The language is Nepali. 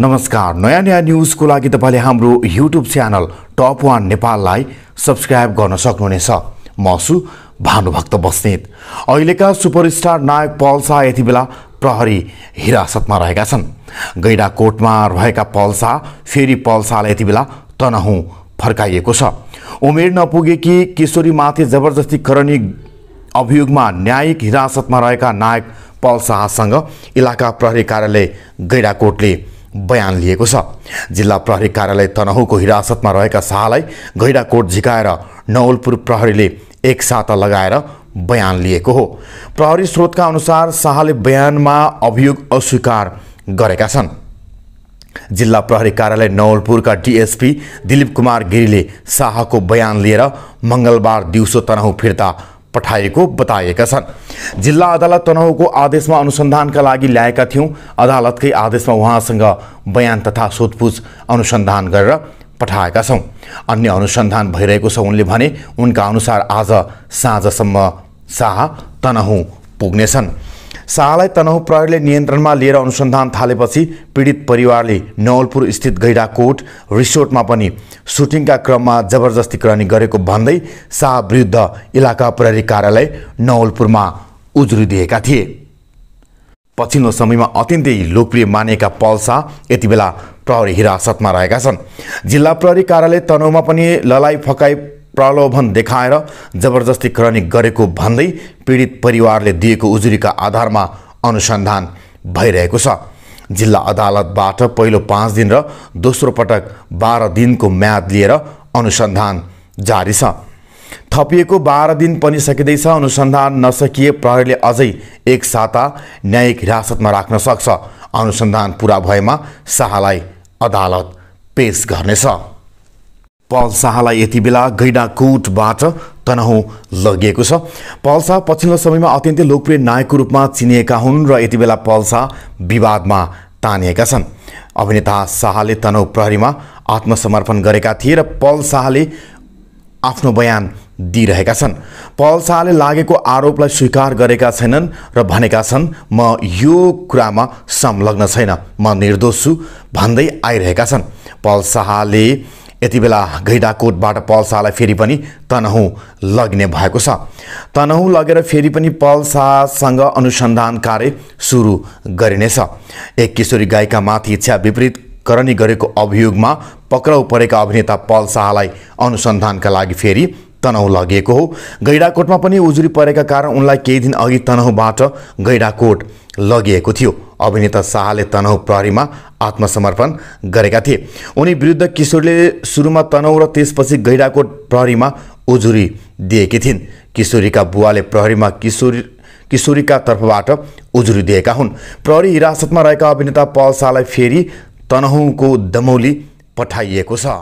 नमस्कार नयाँ नयाँ न्युजको लागि तपाईँले हाम्रो युट्युब च्यानल टप वान नेपाललाई सब्सक्राइब गर्न सक्नुहुनेछ म छु भानुभक्त बस्नेत अहिलेका सुपरस्टार नायक पल शाह यति बेला प्रहरी हिरासतमा रहेका छन् गैडाकोटमा रहेका पल शाह फेरि पल शाहलाई यति बेला तनहुँ फर्काइएको छ उमेर नपुगेकी किशोरीमाथि जबरजस्ती करणी अभियोगमा न्यायिक हिरासतमा रहेका नायक पल शाहसँग इलाका प्रहरी कार्यालय गैडाकोटले बयान लिएको छ जिल्ला प्रहरी कार्यालय तनहुको हिरासतमा रहेका शाहलाई गैडाकोट झिकाएर नवलपुर प्रहरीले एक साता लगाएर बयान लिएको हो प्रहरी स्रोतका अनुसार शाहले बयानमा अभियोग अस्वीकार गरेका छन् जिल्ला प्रहरी कार्यालय नवलपुरका डिएसपी दिलीप कुमार गिरीले शाहको बयान लिएर मङ्गलबार दिउँसो तनहु फिर्ता पठाएको बताएका छन् जिल्ला अदालत तनहुको आदेशमा अनुसन्धानका लागि ल्याएका थियौँ अदालतकै आदेशमा उहाँसँग बयान तथा सोधपुछ अनुसन्धान गरेर पठाएका छौँ अन्य अनुसन्धान भइरहेको छ उनले भने उनका अनुसार आज साँझसम्म शाह तनहुँ पुग्नेछन् शाहलाई तनहु प्रहरीले नियन्त्रणमा लिएर अनुसन्धान थालेपछि पीडित परिवारले नवलपुर स्थित गैडाकोट रिसोर्टमा पनि सुटिङका क्रममा जबरजस्ती गरेको भन्दै शाह विरुद्ध इलाका प्रहरी कार्यालय नवलपुरमा उजुरी दिएका थिए पछिल्लो समयमा अत्यन्तै लोकप्रिय मानिएका शाह यति बेला प्रहरी हिरासतमा रहेका छन् जिल्ला प्रहरी कार्यालय तनहुमा पनि ललाइ फकाई प्रलोभन देखाएर जबरजस्ती करनी गरेको भन्दै पीडित परिवारले दिएको उजुरीका आधारमा अनुसन्धान भइरहेको छ जिल्ला अदालतबाट पहिलो पाँच दिन र दोस्रो पटक बाह्र दिनको म्याद लिएर अनुसन्धान जारी छ थपिएको बाह्र दिन पनि सकिँदैछ अनुसन्धान नसकिए प्रहरीले अझै एक साता न्यायिक हिरासतमा राख्न सक्छ अनुसन्धान पुरा भएमा शाहलाई अदालत पेस गर्नेछ पल शाहलाई यति बेला गैडाकुटबाट तनहुँ लगिएको छ पल शाह पछिल्लो समयमा अत्यन्तै लोकप्रिय नायकको रूपमा चिनिएका हुन् र यति बेला पल शाह विवादमा तानिएका छन् अभिनेता शाहले तनहु प्रहरीमा आत्मसमर्पण गरेका थिए र पल शाहले आफ्नो बयान दिइरहेका छन् पल शाहले लागेको आरोपलाई स्वीकार गरेका छैनन् र भनेका छन् म यो कुरामा संलग्न छैन म निर्दोष छु भन्दै आइरहेका छन् पल शाहले यति बेला गैडाकोटबाट पल्सालाई फेरि पनि तनहुँ लग्ने भएको छ तनहुँ लगेर फेरि पनि पल्सासँग अनुसन्धान कार्य सुरु गरिनेछ एक किशोरी गायिका माथि इच्छा विपरीत करणी गरेको अभियोगमा पक्राउ परेका अभिनेता पल शाहलाई अनुसन्धानका लागि फेरि तनहु लगिएको हो गैडाकोटमा पनि उजुरी परेका कारण उनलाई केही दिन अघि तनहुबाट गैडाकोट लगिएको थियो अभिनेता शाहले तनहु प्रहरीमा आत्मसमर्पण गरेका थिए उनी विरुद्ध किशोरले सुरुमा तनहु र त्यसपछि गैडाकोट प्रहरीमा उजुरी दिएकी थिइन् किशोरीका बुवाले प्रहरीमा किशोरी किशोरीका तर्फबाट उजुरी दिएका हुन् प्रहरी हिरासतमा रहेका अभिनेता पल शाहलाई फेरि तनहुको दमौली पठाइएको छ